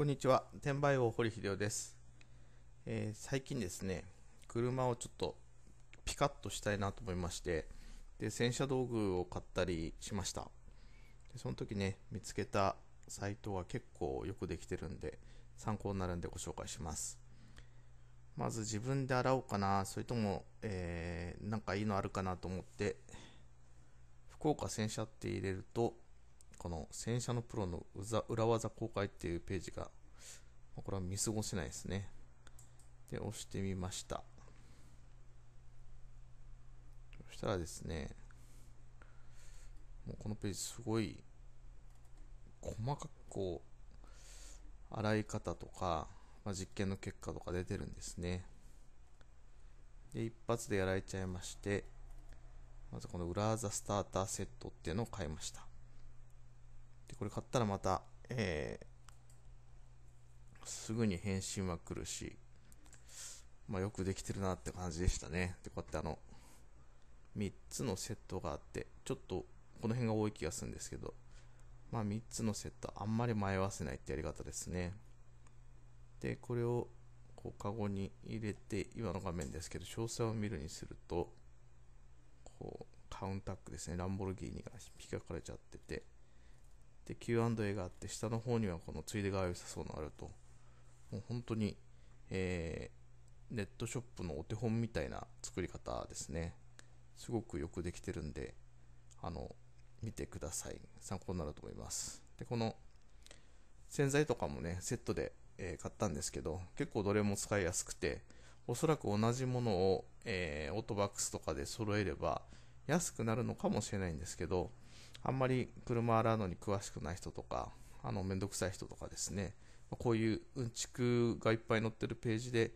こんにちは。転売王堀秀夫です、えー、最近ですね、車をちょっとピカッとしたいなと思いまして、で、洗車道具を買ったりしました。でその時ね、見つけたサイトは結構よくできてるんで、参考になるんでご紹介します。まず自分で洗おうかな、それとも、えー、なんかいいのあるかなと思って、福岡洗車って入れると、この洗車のプロの裏技公開っていうページが、これは見過ごせないですね。で、押してみました。そしたらですね、もうこのページすごい細かくこう、洗い方とか、まあ、実験の結果とか出てるんですね。で、一発でやられちゃいまして、まずこの裏技スターターセットっていうのを買いました。で、これ買ったらまた、えー、すぐに返信は来るし、まあ、よくできてるなって感じでしたね。で、こうやってあの、3つのセットがあって、ちょっとこの辺が多い気がするんですけど、まあ、3つのセットあんまり迷わせないってやり方ですね。で、これをこうカゴに入れて、今の画面ですけど、詳細を見るにすると、こう、カウンタックですね、ランボルギーニが引っかかれちゃってて、て Q&A があって下の方にはこのついでが良さそうなあるともう本当に、えー、ネットショップのお手本みたいな作り方ですねすごくよくできてるんであの見てください参考になると思いますでこの洗剤とかもねセットで、えー、買ったんですけど結構どれも使いやすくておそらく同じものを、えー、オートバックスとかで揃えれば安くなるのかもしれないんですけどあんまり車洗うのに詳しくない人とか、あの、めんどくさい人とかですね、こういううんちくがいっぱい載ってるページで、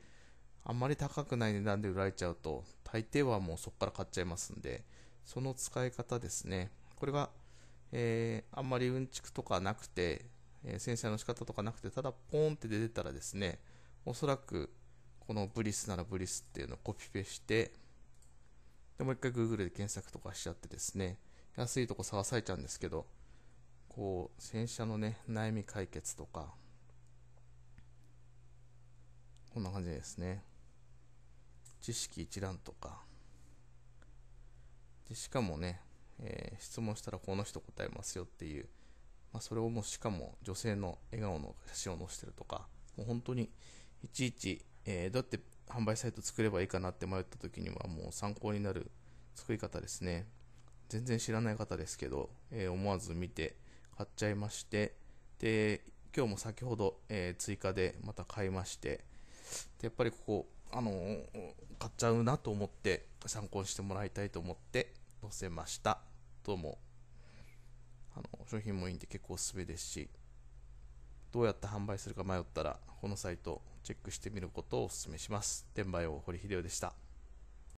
あんまり高くない値段で売られちゃうと、大抵はもうそこから買っちゃいますんで、その使い方ですね、これが、えー、あんまりうんちくとかなくて、えー、洗車の仕方とかなくて、ただポーンって出てたらですね、おそらく、このブリスならブリスっていうのをコピペして、でもう一回 Google で検索とかしちゃってですね、安いとこ探されちゃうんですけど、こう、洗車のね、悩み解決とか、こんな感じですね。知識一覧とか。でしかもね、えー、質問したらこの人答えますよっていう、まあ、それをもうしかも女性の笑顔の写真を載せてるとか、もう本当にいちいち、えー、どうやって販売サイト作ればいいかなって迷った時にはもう参考になる作り方ですね。全然知らない方ですけど、えー、思わず見て買っちゃいまして、で、今日も先ほど、えー、追加でまた買いまして、でやっぱりここ、あのー、買っちゃうなと思って参考にしてもらいたいと思って載せました。どうも。あの商品もいいんで結構おすすめですし、どうやって販売するか迷ったら、このサイトチェックしてみることをお勧めします。転売王堀秀夫でした。